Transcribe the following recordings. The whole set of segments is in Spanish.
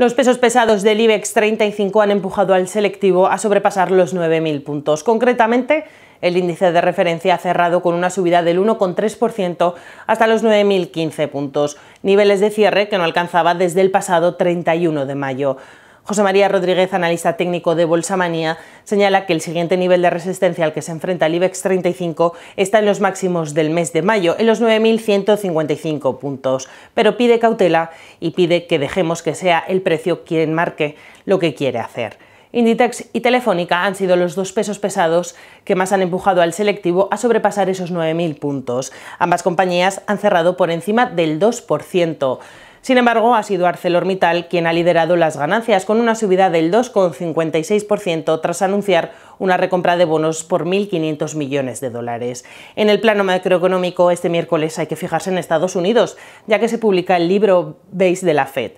Los pesos pesados del IBEX 35 han empujado al selectivo a sobrepasar los 9.000 puntos. Concretamente, el índice de referencia ha cerrado con una subida del 1,3% hasta los 9.015 puntos, niveles de cierre que no alcanzaba desde el pasado 31 de mayo. José María Rodríguez, analista técnico de Bolsamanía, señala que el siguiente nivel de resistencia al que se enfrenta el IBEX 35 está en los máximos del mes de mayo, en los 9.155 puntos, pero pide cautela y pide que dejemos que sea el precio quien marque lo que quiere hacer. Inditex y Telefónica han sido los dos pesos pesados que más han empujado al selectivo a sobrepasar esos 9.000 puntos. Ambas compañías han cerrado por encima del 2%. Sin embargo, ha sido ArcelorMittal quien ha liderado las ganancias con una subida del 2,56% tras anunciar una recompra de bonos por 1.500 millones de dólares. En el plano macroeconómico, este miércoles hay que fijarse en Estados Unidos, ya que se publica el libro Base de la Fed.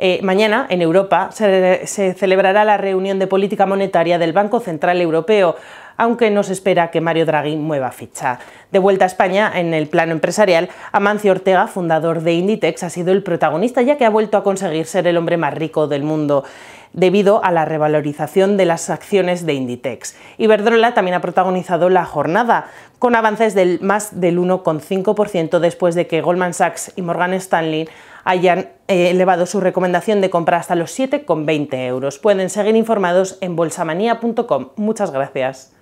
Eh, mañana, en Europa, se, se celebrará la reunión de política monetaria del Banco Central Europeo aunque no se espera que Mario Draghi mueva ficha. De vuelta a España, en el plano empresarial, Amancio Ortega, fundador de Inditex, ha sido el protagonista ya que ha vuelto a conseguir ser el hombre más rico del mundo debido a la revalorización de las acciones de Inditex. Iberdrola también ha protagonizado la jornada, con avances del más del 1,5% después de que Goldman Sachs y Morgan Stanley hayan eh, elevado su recomendación de compra hasta los 7,20 euros. Pueden seguir informados en bolsamanía.com. Muchas gracias.